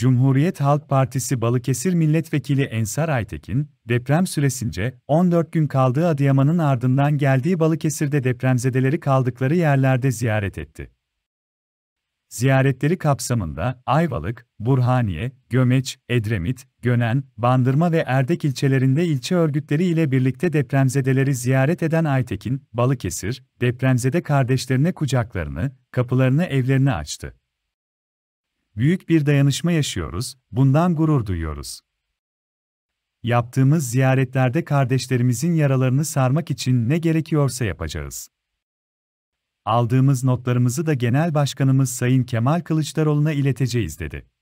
Cumhuriyet Halk Partisi Balıkesir Milletvekili Ensar Aytekin, deprem süresince 14 gün kaldığı Adıyaman'ın ardından geldiği Balıkesir'de depremzedeleri kaldıkları yerlerde ziyaret etti. Ziyaretleri kapsamında Ayvalık, Burhaniye, Gömeç, Edremit, Gönen, Bandırma ve Erdek ilçelerinde ilçe örgütleri ile birlikte depremzedeleri ziyaret eden Aytekin, Balıkesir, depremzede kardeşlerine kucaklarını, kapılarını evlerine açtı. Büyük bir dayanışma yaşıyoruz, bundan gurur duyuyoruz. Yaptığımız ziyaretlerde kardeşlerimizin yaralarını sarmak için ne gerekiyorsa yapacağız. Aldığımız notlarımızı da Genel Başkanımız Sayın Kemal Kılıçdaroğlu'na ileteceğiz dedi.